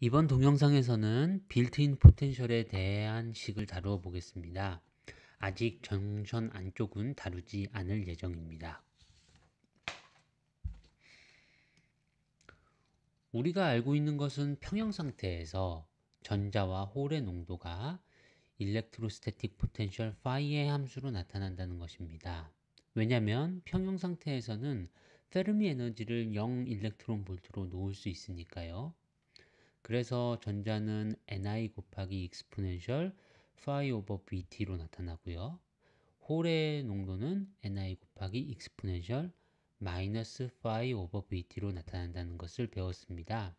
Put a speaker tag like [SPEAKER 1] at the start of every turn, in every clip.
[SPEAKER 1] 이번 동영상에서는 빌트인 포텐셜에 대한 식을 다루어 보겠습니다. 아직 정션 안쪽은 다루지 않을 예정입니다. 우리가 알고 있는 것은 평형 상태에서 전자와 홀의 농도가 일렉트로스테틱 포텐셜 파이의 함수로 나타난다는 것입니다. 왜냐하면 평형 상태에서는 페르미 에너지를 0 일렉트론 볼트로 놓을 수 있으니까요. 그래서 전자는 ni 곱하기 익스포넨셜 phi over vt로 나타나고요. 홀의 농도는 ni 곱하기 익스포넨셜 마이너스 phi over vt로 나타난다는 것을 배웠습니다.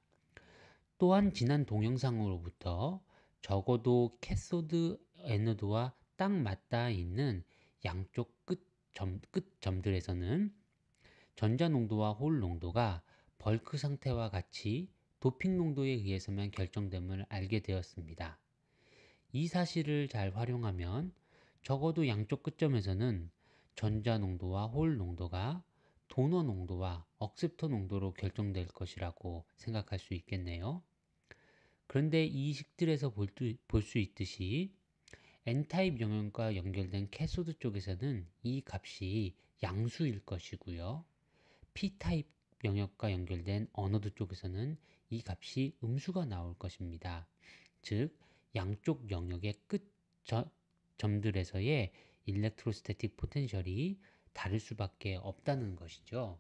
[SPEAKER 1] 또한 지난 동영상으로부터 적어도 캐소드 에너드와 딱 맞닿아 있는 양쪽 끝, 점, 끝 점들에서는 전자 농도와 홀 농도가 벌크 상태와 같이 도핑 농도에 의해서만 결정됨을 알게 되었습니다. 이 사실을 잘 활용하면 적어도 양쪽 끝점에서는 전자 농도와 홀 농도가 도너 농도와 억셉터 농도로 결정될 것이라고 생각할 수 있겠네요. 그런데 이 식들에서 볼 수 있듯이 N타입 영역과 연결된 캐소드 쪽에서는 이 값이 양수일 것이고요. P타입 영역과 연결된 언어드 쪽에서는 이 값이 음수가 나올 것입니다. 즉 양쪽 영역의 끝 저, 점들에서의 일렉트로스테틱 포텐셜이 다를 수밖에 없다는 것이죠.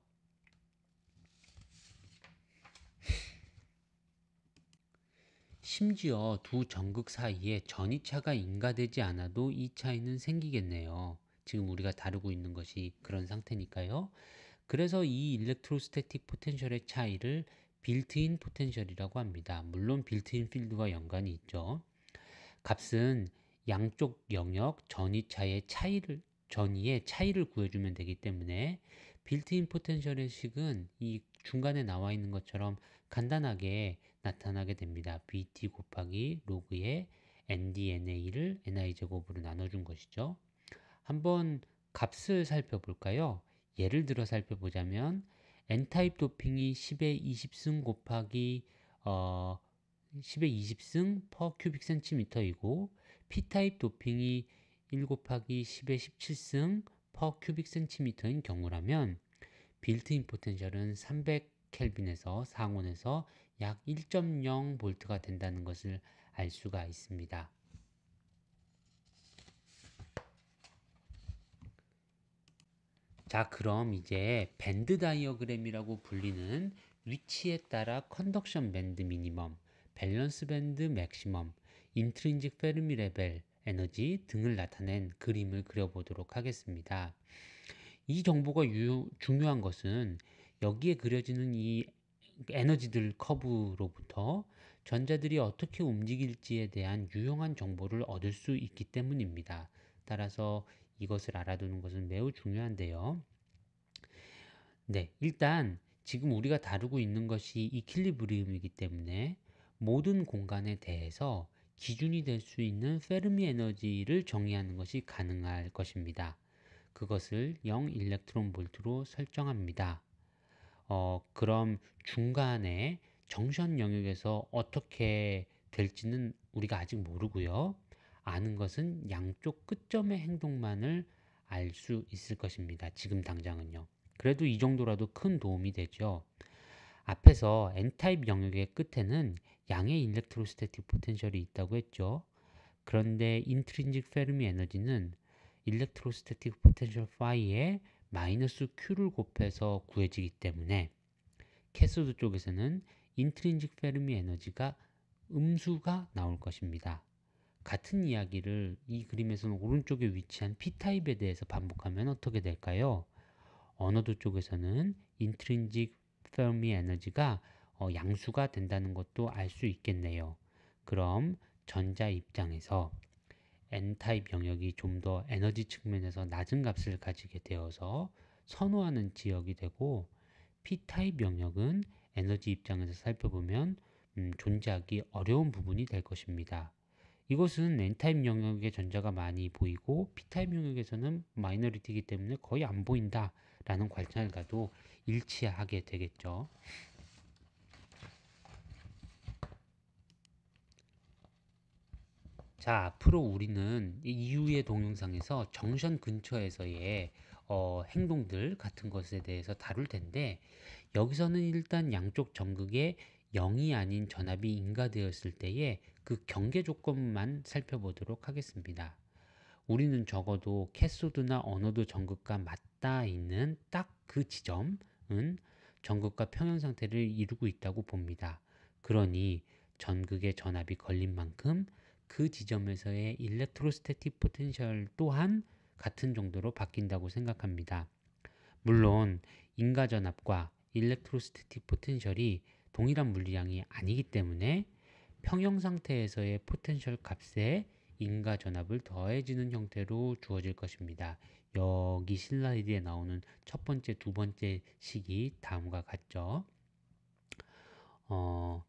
[SPEAKER 1] 심지어 두전극 사이에 전이차가 인가되지 않아도 이 차이는 생기겠네요. 지금 우리가 다루고 있는 것이 그런 상태니까요. 그래서 이일렉트로스테틱 포텐셜의 차이를 빌트인 포텐셜이라고 합니다. 물론 빌트인 필드와 연관이 있죠. 값은 양쪽 영역 전위차의 차이를 전위의 차이를 구해주면 되기 때문에 빌트인 포텐셜의 식은 이 중간에 나와 있는 것처럼 간단하게 나타나게 됩니다. BT 곱하기 로그의 NDNA를 NI 제곱으로 나눠준 것이죠. 한번 값을 살펴볼까요? 예를 들어 살펴보자면 N타입 도핑이 10의 20승 곱하기 어, 10의 20승 퍼 큐빅 센티미터이고 P타입 도핑이 1 곱하기 10의 17승 퍼 큐빅 센티미터인 경우라면 빌트인 포텐셜은 300 켈빈에서 상온에서 약1.0 볼트가 된다는 것을 알 수가 있습니다. 자, 그럼 이제 밴드 다이어그램이라고 불리는 위치에 따라 컨덕션 밴드 미니멈, 밸런스 밴드 맥시멈, 인트린직 페르미 레벨, 에너지 등을 나타낸 그림을 그려보도록 하겠습니다. 이 정보가 유, 중요한 것은 여기에 그려지는 이 에너지들 커브로부터 전자들이 어떻게 움직일지에 대한 유용한 정보를 얻을 수 있기 때문입니다. 따라서 이것을 알아두는 것은 매우 중요한데요. 네, 일단 지금 우리가 다루고 있는 것이 이킬리브리움이기 때문에 모든 공간에 대해서 기준이 될 수 있는 페르미 에너지를 정의하는 것이 가능할 것입니다. 그것을 0 일렉트론 볼트로 설정합니다. 어, 그럼 중간에 정션 영역에서 어떻게 될지는 우리가 아직 모르고요. 아는 것은 양쪽 끝점의 행동만을 알 수 있을 것입니다. 지금 당장은요. 그래도 이 정도라도 큰 도움이 되죠. 앞에서 N타입 영역의 끝에는 양의 일렉트로스테틱 포텐셜이 있다고 했죠. 그런데 인트린직 페르미 에너지는 일렉트로스테틱 포텐셜 파이에 마이너스 Q를 곱해서 구해지기 때문에 캐소드 쪽에서는 인트린직 페르미 에너지가 음수가 나올 것입니다. 같은 이야기를 이 그림에서는 오른쪽에 위치한 P타입에 대해서 반복하면 어떻게 될까요? 언어도 쪽에서는 intrinsic fermi 에너지가 어, 양수가 된다는 것도 알 수 있겠네요. 그럼 전자 입장에서 N타입 영역이 좀 더 에너지 측면에서 낮은 값을 가지게 되어서 선호하는 지역이 되고 P타입 영역은 에너지 입장에서 살펴보면 음, 존재하기 어려운 부분이 될 것입니다. 이것은 N타입 영역의 전자가 많이 보이고 P타입 영역에서는 마이너리티이기 때문에 거의 안 보인다라는 관찰과도 일치하게 되겠죠. 자, 앞으로 우리는 이후의 동영상에서 정션 근처에서의 어, 행동들 같은 것에 대해서 다룰 텐데 여기서는 일단 양쪽 전극에 0이 아닌 전압이 인가되었을 때의 그 경계 조건만 살펴보도록 하겠습니다. 우리는 적어도 캐소드나 언어도 전극과 맞닿아 있는 딱 그 지점은 전극과 평형 상태를 이루고 있다고 봅니다. 그러니 전극의 전압이 걸린 만큼 그 지점에서의 일렉트로스테틱 포텐셜 또한 같은 정도로 바뀐다고 생각합니다. 물론 인가 전압과 일렉트로스테틱 포텐셜이 동일한 물리량이 아니기 때문에 평형 상태에서의 포텐셜 값에 인가 전압을 더해지는 형태로 주어질 것입니다. 여기 슬라이드에 나오는 첫 번째, 두 번째 식이 다음과 같죠. 어,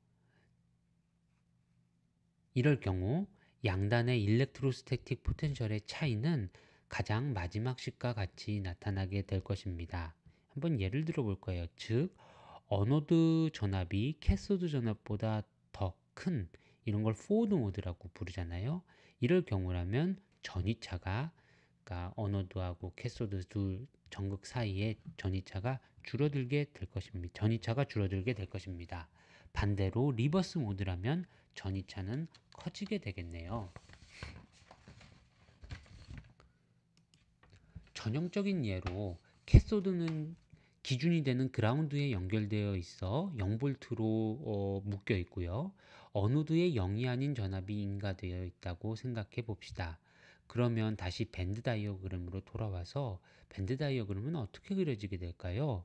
[SPEAKER 1] 이럴 경우 양단의 일렉트로스태틱 포텐셜의 차이는 가장 마지막 식과 같이 나타나게 될 것입니다. 한번 예를 들어 볼 거예요. 즉, 어노드 전압이 캐소드 전압보다 더큰 이런 걸 포워드 모드라고 부르잖아요. 이럴 경우라면 전이차가 그러니까 어노드하고 캐소드 두 전극 사이에 전이차가 줄어들게 될 것입니다. 전이차가 줄어들게 될 것입니다. 반대로 리버스 모드라면 전이차는 커지게 되겠네요. 전형적인 예로 캐소드는 기준이 되는 그라운드에 연결되어 있어 0볼트로 어, 묶여 있고요. 어노드에 0이 아닌 전압이 인가되어 있다고 생각해 봅시다. 그러면 다시 밴드 다이어그램으로 돌아와서 밴드 다이어그램은 어떻게 그려지게 될까요?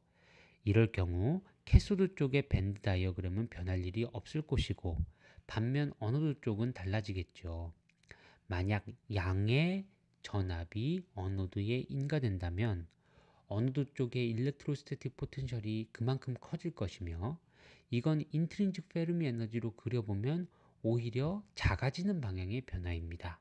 [SPEAKER 1] 이럴 경우 캐소드 쪽의 밴드 다이어그램은 변할 일이 없을 것이고 반면 어노드 쪽은 달라지겠죠. 만약 양의 전압이 어노드에 인가된다면 어느 쪽의 일렉트로스테틱 포텐셜이 그만큼 커질 것이며 이건 인트린직 페르미 에너지로 그려보면 오히려 작아지는 방향의 변화입니다.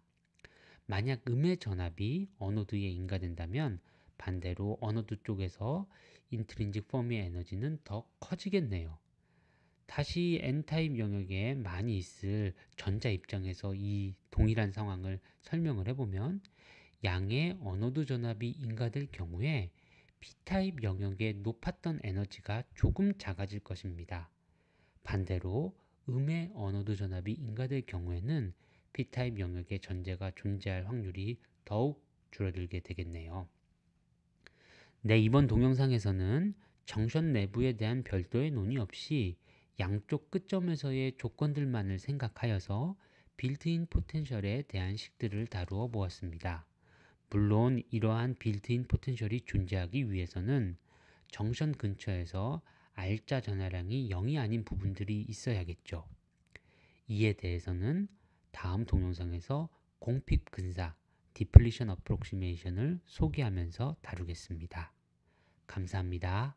[SPEAKER 1] 만약 음의 전압이 어노드에 인가된다면 반대로 어노드 쪽에서 인트린직 펌의 에너지는 더 커지겠네요. 다시 N타입 영역에 많이 있을 전자 입장에서 이 동일한 상황을 설명을 해보면 양의 어노드 전압이 인가될 경우에 P타입 영역의 높았던 에너지가 조금 작아질 것입니다. 반대로 음의 언어도 전압이 인가될 경우에는 P타입 영역의 전제가 존재할 확률이 더욱 줄어들게 되겠네요. 네, 이번 동영상에서는 정션 내부에 대한 별도의 논의 없이 양쪽 끝점에서의 조건들만을 생각하여서 빌트인 포텐셜에 대한 식들을 다루어 보았습니다. 물론 이러한 빌트인 포텐셜이 존재하기 위해서는 정션 근처에서 알짜 전화량이 0이 아닌 부분들이 있어야겠죠. 이에 대해서는 다음 동영상에서 공핍 근사, 디플리션 어프로시메이션을 소개하면서 다루겠습니다. 감사합니다.